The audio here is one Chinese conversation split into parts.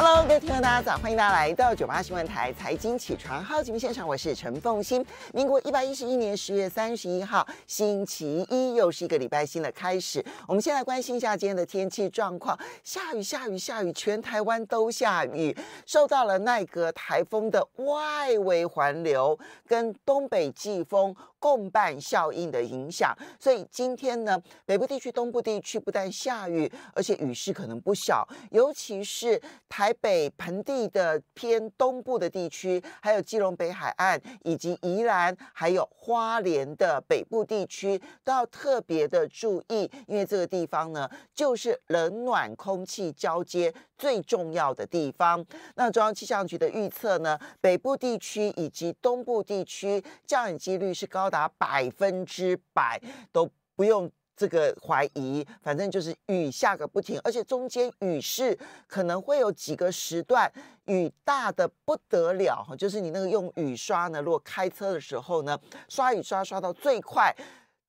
Hello，各位听众，大家早，欢迎大家来到九八新闻台财经起床号节目现场，我是陈凤欣。民国一百一十一年十月三十一号，星期一，又是一个礼拜新的开始。我们先来关心一下今天的天气状况，下雨，下雨，下雨，全台湾都下雨，受到了奈格台风的外围环流跟东北季风。共伴效应的影响，所以今天呢，北部地区、东部地区不但下雨，而且雨势可能不小，尤其是台北盆地的偏东部的地区，还有基隆北海岸以及宜兰，还有花莲的北部地区，都要特别的注意，因为这个地方呢，就是冷暖空气交接最重要的地方。那中央气象局的预测呢，北部地区以及东部地区降雨几率是高。达百分之百都不用这个怀疑，反正就是雨下个不停，而且中间雨势可能会有几个时段雨大的不得了哈，就是你那个用雨刷呢，如果开车的时候呢，刷雨刷刷到最快。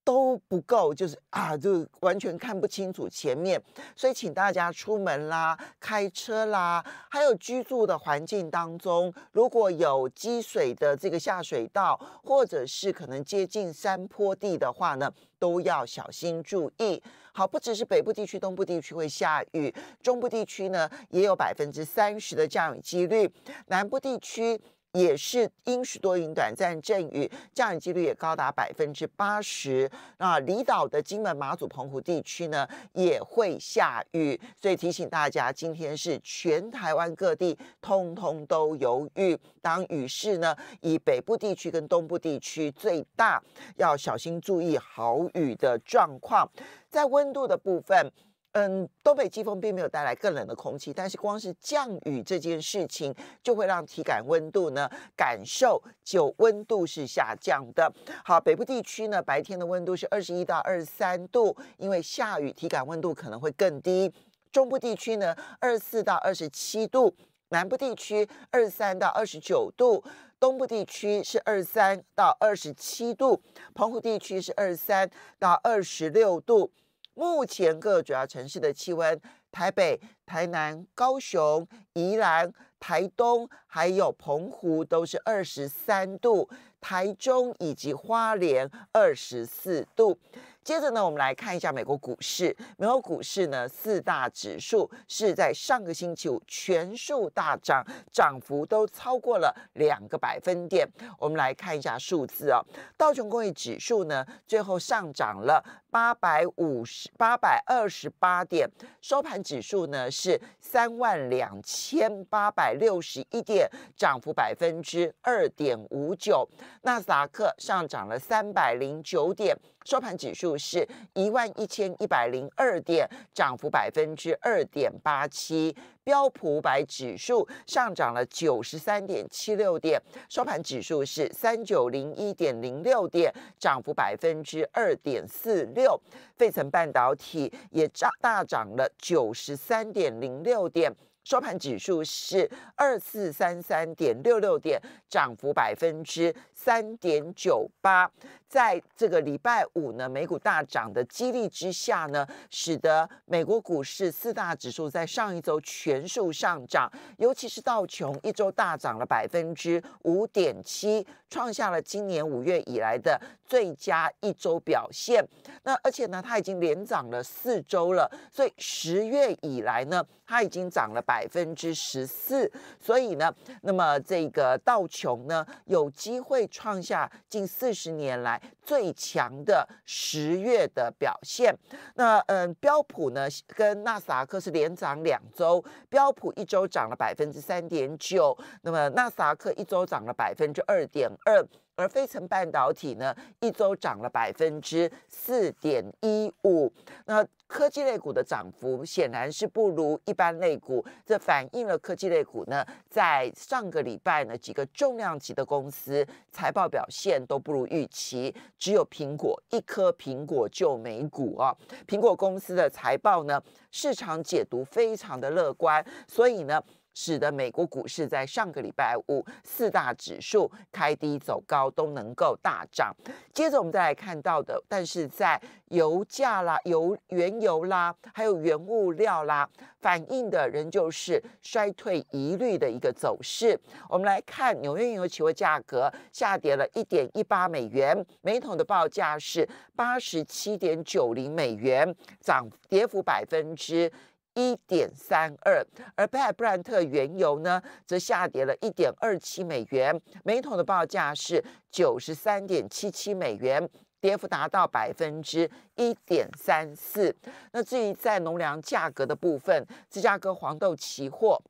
都不够，就是啊，就完全看不清楚前面，所以请大家出门啦、开车啦，还有居住的环境当中，如果有积水的这个下水道，或者是可能接近山坡地的话呢，都要小心注意。好，不只是北部地区、东部地区会下雨，中部地区呢也有百分之三十的降雨几率，南部地区。也是阴时多云，短暂阵雨，降雨几率也高达百分之八十。那离岛的金门、马祖、澎湖地区呢也会下雨，所以提醒大家，今天是全台湾各地通通都有雨。当雨势呢，以北部地区跟东部地区最大，要小心注意豪雨的状况。在温度的部分。嗯，东北季风并没有带来更冷的空气，但是光是降雨这件事情，就会让体感温度呢，感受就温度是下降的。好，北部地区呢，白天的温度是二十一到二十三度，因为下雨，体感温度可能会更低。中部地区呢，二四到二十七度，南部地区二三到二十九度，东部地区是二三到二十七度，澎湖地区是二三到二十六度。目前各主要城市的气温：台北、台南、高雄、宜兰、台东，还有澎湖都是二十三度；台中以及花莲二十四度。接着呢，我们来看一下美国股市。美国股市呢，四大指数是在上个星期五全数大涨，涨幅都超过了两个百分点。我们来看一下数字啊，道琼工业指数呢，最后上涨了八百五十八百二十八点，收盘指数呢是三万两千八百六十一点，涨幅百分之二点五九。纳斯达克上涨了三百零九点，收盘指数。是一万一千一百零二点，涨幅百分之二点八七。标普五百指数上涨了九十三点七六点，收盘指数是三九零一点零六点，涨幅百分之二点四六。费城半导体也涨大涨了九十三点零六点。收盘指数是二四三三点六六点，涨幅百分之三点九八。在这个礼拜五呢，美股大涨的激励之下呢，使得美国股市四大指数在上一周全数上涨，尤其是道琼一周大涨了百分之五点七，创下了今年五月以来的最佳一周表现。那而且呢，它已经连涨了四周了，所以十月以来呢，它已经涨了。百分之十四，所以呢，那么这个道琼呢，有机会创下近四十年来最强的十月的表现。那嗯，标普呢，跟纳斯达克是连涨两周，标普一周涨了百分之三点九，那么纳斯达克一周涨了百分之二点二。而非存半导体呢，一周涨了百分之四点一五。那科技类股的涨幅显然是不如一般类股，这反映了科技类股呢，在上个礼拜呢几个重量级的公司财报表现都不如预期，只有苹果一颗苹果就美股啊。苹果公司的财报呢，市场解读非常的乐观，所以呢。使得美国股市在上个礼拜五四大指数开低走高都能够大涨。接着我们再来看到的，但是在油价啦、油原油啦、还有原物料啦，反映的仍旧是衰退疑虑的一个走势。我们来看纽约原油期货价格下跌了一点一八美元，每桶的报价是八十七点九零美元，涨跌幅百分之。一点三二，而北海布兰特原油呢，则下跌了一点二七美元，每桶的报价是九十三点七七美元，跌幅达到百分之一点三四。那至于在农粮价格的部分，芝加哥黄豆期货。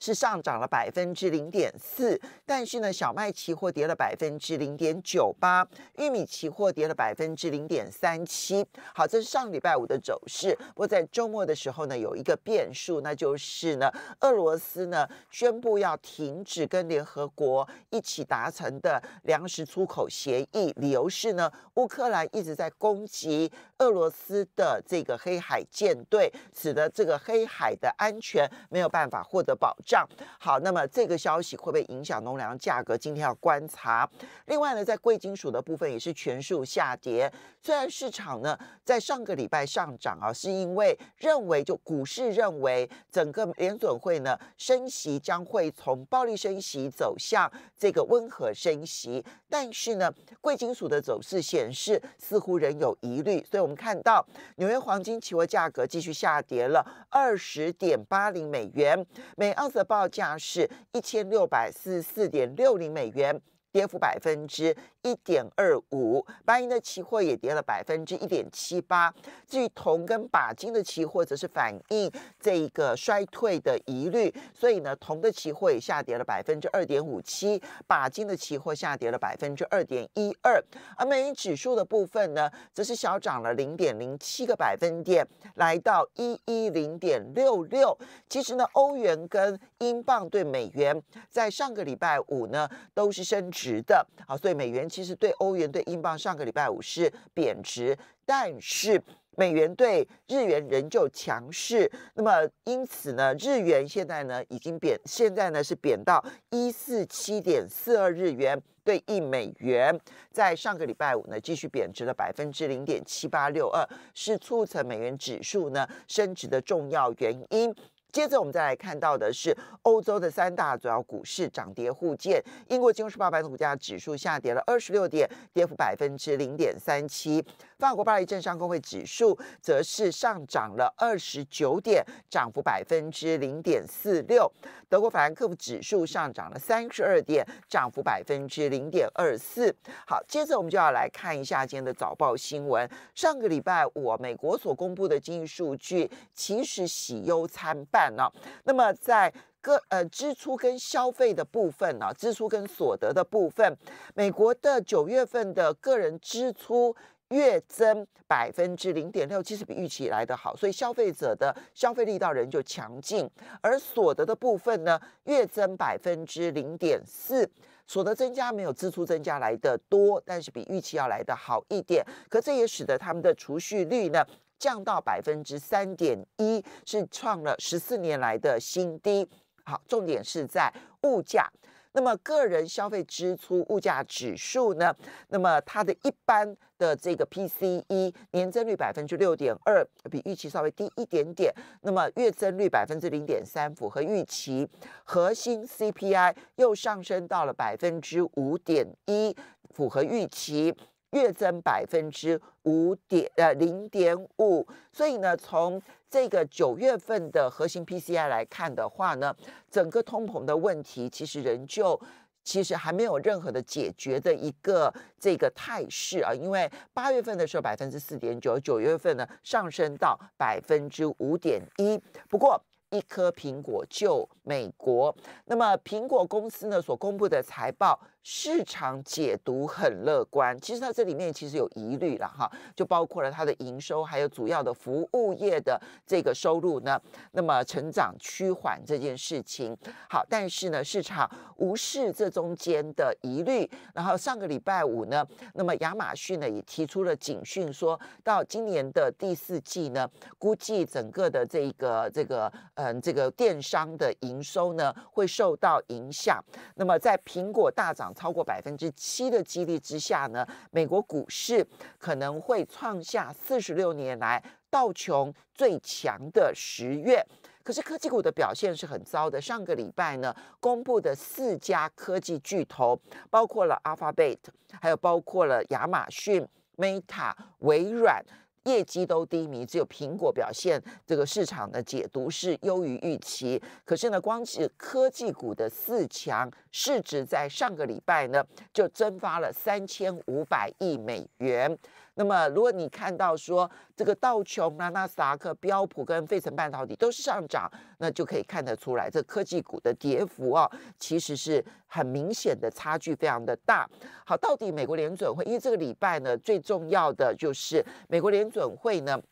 是上涨了百分之零点四，但是呢，小麦期货跌了百分之零点九八，玉米期货跌了百分之零点三七。好，这是上礼拜五的走势。不过在周末的时候呢，有一个变数，那就是呢，俄罗斯呢宣布要停止跟联合国一起达成的粮食出口协议，理由是呢，乌克兰一直在攻击俄罗斯的这个黑海舰队，使得这个黑海的安全没有办法获得保。涨好，那么这个消息会不会影响农粮价格？今天要观察。另外呢，在贵金属的部分也是全数下跌。虽然市场呢在上个礼拜上涨啊，是因为认为就股市认为整个联准会呢升息将会从暴力升息走向这个温和升息，但是呢，贵金属的走势显示似乎仍有疑虑。所以我们看到纽约黄金期货价格继续下跌了二十点八零美元每盎司。的报价是一千六百四十四点六零美元。跌幅百分之一点二五，白银的期货也跌了百分之一点七八。至于铜跟钯金的期货，则是反映这一个衰退的疑虑，所以呢，铜的期货也下跌了百分之二点五七，钯金的期货下跌了百分之二点一二。而美元指数的部分呢，则是小涨了零点零七个百分点，来到一一零点六六。其实呢，欧元跟英镑对美元在上个礼拜五呢，都是升值。值的啊，所以美元其实对欧元、对英镑上个礼拜五是贬值，但是美元对日元仍旧强势。那么因此呢，日元现在呢已经贬，现在呢是贬到一四七点四二日元对一美元，在上个礼拜五呢继续贬值了百分之零点七八六二，是促成美元指数呢升值的重要原因。接着我们再来看到的是欧洲的三大主要股市涨跌互见。英国金融时报白股价指数下跌了二十六点，跌幅百分之零点三七。法国巴黎政商工会指数则是上涨了二十九点，涨幅百分之零点四六。德国法兰克福指数上涨了三十二点，涨幅百分之零点二四。好，接着我们就要来看一下今天的早报新闻。上个礼拜五，美国所公布的经济数据其实喜忧参半。呢，那么在个呃支出跟消费的部分呢，支出跟所得的部分，美国的九月份的个人支出月增百分之零点六，其实比预期来得好，所以消费者的消费力道仍旧强劲。而所得的部分呢，月增百分之零点四，所得增加没有支出增加来的多，但是比预期要来的好一点。可这也使得他们的储蓄率呢？降到百分之三点一，是创了十四年来的新低。好，重点是在物价。那么个人消费支出物价指数呢？那么它的一般的这个 PCE 年增率百分之六点二，比预期稍微低一点点。那么月增率百分之零点三，符合预期。核心 CPI 又上升到了百分之五点一，符合预期。月增百分之五点呃零点五，所以呢，从这个九月份的核心 P C I 来看的话呢，整个通膨的问题其实仍旧其实还没有任何的解决的一个这个态势啊，因为八月份的时候百分之四点九，九月份呢上升到百分之五点一。不过，一颗苹果就美国，那么苹果公司呢所公布的财报。市场解读很乐观，其实它这里面其实有疑虑了哈，就包括了它的营收，还有主要的服务业的这个收入呢。那么成长趋缓这件事情，好，但是呢，市场无视这中间的疑虑。然后上个礼拜五呢，那么亚马逊呢也提出了警讯，说到今年的第四季呢，估计整个的这个这个嗯这个电商的营收呢会受到影响。那么在苹果大涨。超过百分之七的激励之下呢，美国股市可能会创下四十六年来道琼最强的十月。可是科技股的表现是很糟的。上个礼拜呢，公布的四家科技巨头，包括了 Alphabet，还有包括了亚马逊、Meta、微软。业绩都低迷，只有苹果表现，这个市场的解读是优于预期。可是呢，光是科技股的四强市值在上个礼拜呢，就蒸发了三千五百亿美元。那么，如果你看到说这个道琼、纳斯达克、标普跟费城半导体都是上涨，那就可以看得出来，这科技股的跌幅啊，其实是很明显的差距，非常的大。好，到底美国联准会，因为这个礼拜呢，最重要的就是美国联准会呢。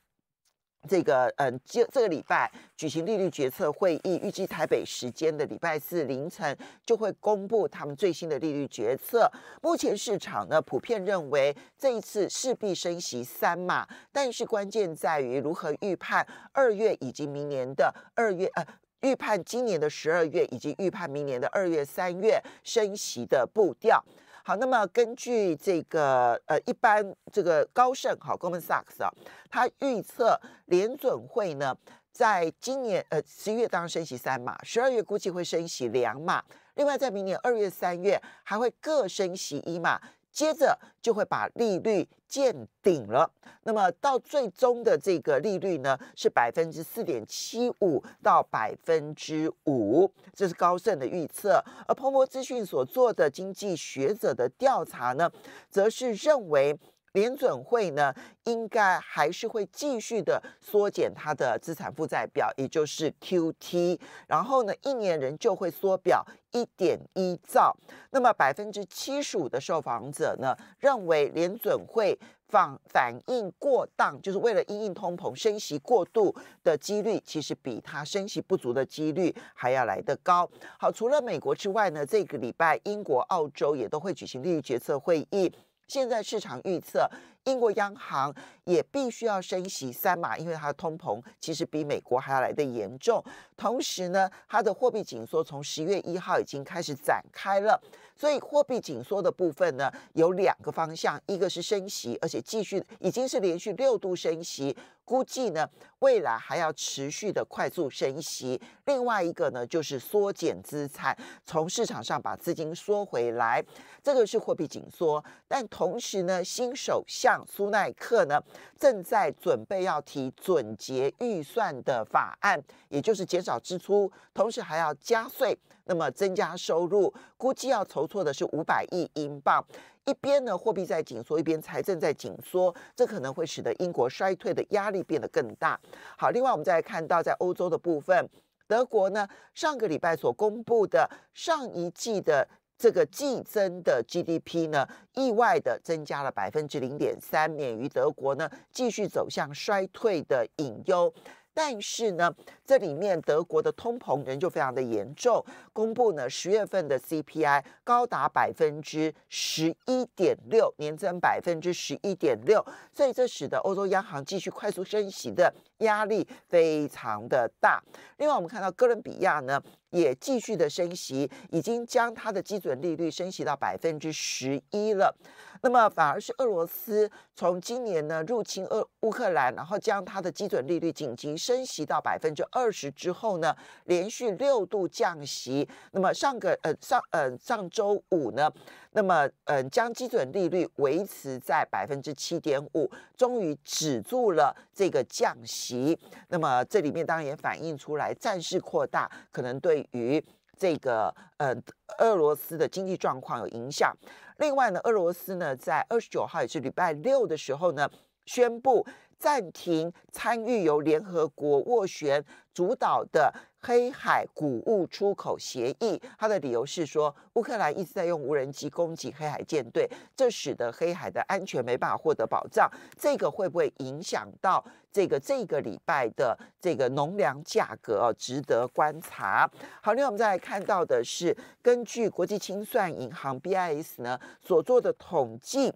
这个嗯，这这个礼拜举行利率决策会议，预计台北时间的礼拜四凌晨就会公布他们最新的利率决策。目前市场呢，普遍认为这一次势必升息三码，但是关键在于如何预判二月以及明年的二月，呃，预判今年的十二月以及预判明年的二月、三月升息的步调。好，那么根据这个呃，一般这个高盛，好 g o r m a n Sachs 啊，他预测联准会呢，在今年呃十一月当然升息三码，十二月估计会升息两码，另外在明年二月、三月还会各升息一码。接着就会把利率见顶了，那么到最终的这个利率呢，是百分之四点七五到百分之五，这是高盛的预测。而彭博资讯所做的经济学者的调查呢，则是认为。联准会呢，应该还是会继续的缩减它的资产负债表，也就是 QT。然后呢，一年人就会缩表一点一兆。那么百分之七十五的受访者呢，认为联准会反反应过当，就是为了因应通膨升息过度的几率，其实比它升息不足的几率还要来得高。好，除了美国之外呢，这个礼拜英国、澳洲也都会举行利率决策会议。现在市场预测，英国央行也必须要升息三码，因为它的通膨其实比美国还要来的严重。同时呢，它的货币紧缩从十月一号已经开始展开了，所以货币紧缩的部分呢有两个方向，一个是升息，而且继续已经是连续六度升息。估计呢，未来还要持续的快速升息。另外一个呢，就是缩减资产，从市场上把资金缩回来，这个是货币紧缩。但同时呢，新首相苏耐克呢，正在准备要提准结预算的法案，也就是减少支出，同时还要加税，那么增加收入。估计要筹措的是五百亿英镑。一边呢货币在紧缩，一边财政在紧缩，这可能会使得英国衰退的压力变得更大。好，另外我们再来看到在欧洲的部分，德国呢上个礼拜所公布的上一季的这个季增的 GDP 呢意外的增加了百分之零点三，免于德国呢继续走向衰退的隐忧。但是呢，这里面德国的通膨仍旧非常的严重，公布呢十月份的 CPI 高达百分之十一点六，年增百分之十一点六，所以这使得欧洲央行继续快速升息的压力非常的大。另外，我们看到哥伦比亚呢也继续的升息，已经将它的基准利率升息到百分之十一了。那么反而是俄罗斯从今年呢入侵俄乌克兰，然后将它的基准利率紧急升息到百分之二十之后呢，连续六度降息。那么上个呃上呃上周五呢，那么呃将基准利率维持在百分之七点五，终于止住了这个降息。那么这里面当然也反映出来，战事扩大可能对于。这个呃，俄罗斯的经济状况有影响。另外呢，俄罗斯呢在二十九号，也是礼拜六的时候呢，宣布暂停参与由联合国斡旋主导的。黑海谷物出口协议，他的理由是说，乌克兰一直在用无人机攻击黑海舰队，这使得黑海的安全没办法获得保障。这个会不会影响到这个这个礼拜的这个农粮价格？值得观察。好，另外我们再来看到的是，根据国际清算银行 BIS 呢所做的统计。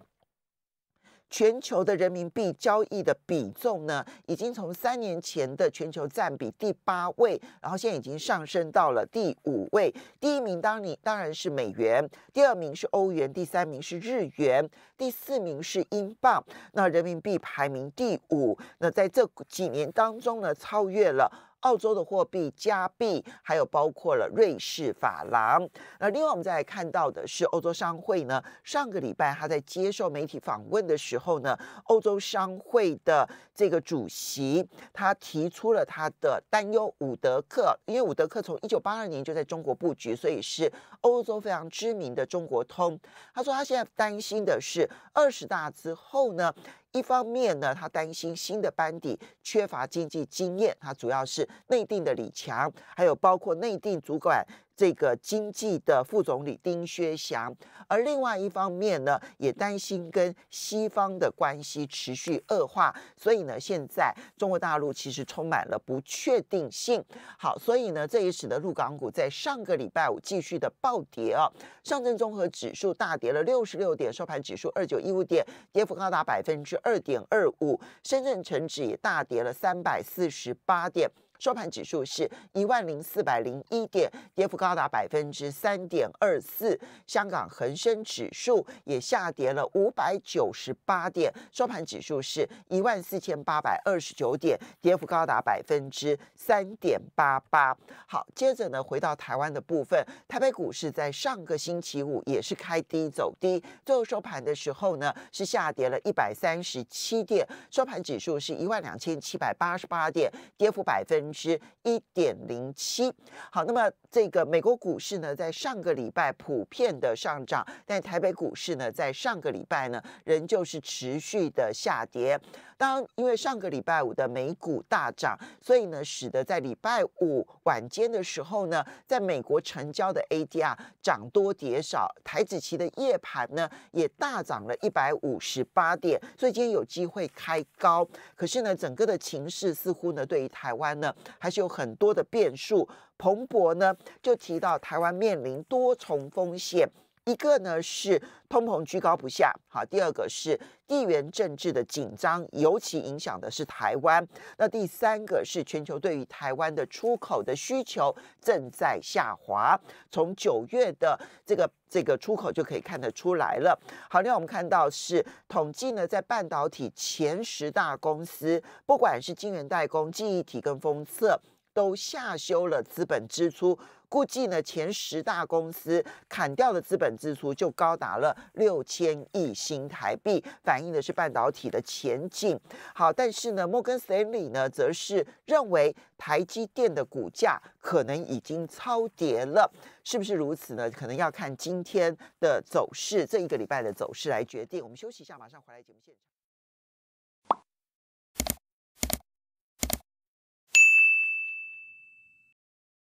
全球的人民币交易的比重呢，已经从三年前的全球占比第八位，然后现在已经上升到了第五位。第一名当你当然是美元，第二名是欧元，第三名是日元，第四名是英镑。那人民币排名第五。那在这几年当中呢，超越了。澳洲的货币加币，还有包括了瑞士法郎。那另外我们再来看到的是欧洲商会呢，上个礼拜他在接受媒体访问的时候呢，欧洲商会的这个主席他提出了他的担忧。伍德克，因为伍德克从一九八二年就在中国布局，所以是欧洲非常知名的中国通。他说他现在担心的是二十大之后呢。一方面呢，他担心新的班底缺乏经济经验，他主要是内定的李强，还有包括内定主管。这个经济的副总理丁薛祥，而另外一方面呢，也担心跟西方的关系持续恶化，所以呢，现在中国大陆其实充满了不确定性。好，所以呢，这也使得陆港股在上个礼拜五继续的暴跌啊，上证综合指数大跌了六十六点，收盘指数二九一五点，跌幅高达百分之二点二五，深圳成指也大跌了三百四十八点。收盘指数是一万零四百零一点，跌幅高达百分之三点二四。香港恒生指数也下跌了五百九十八点，收盘指数是一万四千八百二十九点，跌幅高达百分之三点八八。好，接着呢，回到台湾的部分，台北股市在上个星期五也是开低走低，最后收盘的时候呢，是下跌了一百三十七点，收盘指数是一万两千七百八十八点，跌幅百分。是一点零七。好，那么这个美国股市呢，在上个礼拜普遍的上涨，但台北股市呢，在上个礼拜呢，仍旧是持续的下跌。当因为上个礼拜五的美股大涨，所以呢，使得在礼拜五晚间的时候呢，在美国成交的 ADR 涨多跌少，台指期的夜盘呢，也大涨了一百五十八点，所以今天有机会开高。可是呢，整个的情势似乎呢，对于台湾呢。还是有很多的变数。彭博呢，就提到台湾面临多重风险。一个呢是通膨居高不下，好，第二个是地缘政治的紧张，尤其影响的是台湾。那第三个是全球对于台湾的出口的需求正在下滑，从九月的这个这个出口就可以看得出来了。好，另外我们看到是统计呢，在半导体前十大公司，不管是晶圆代工、记忆体跟封测。都下修了资本支出，估计呢前十大公司砍掉的资本支出就高达了六千亿新台币，反映的是半导体的前景。好，但是呢，摩根士丹利呢，则是认为台积电的股价可能已经超跌了，是不是如此呢？可能要看今天的走势，这一个礼拜的走势来决定。我们休息一下，马上回来节目现场。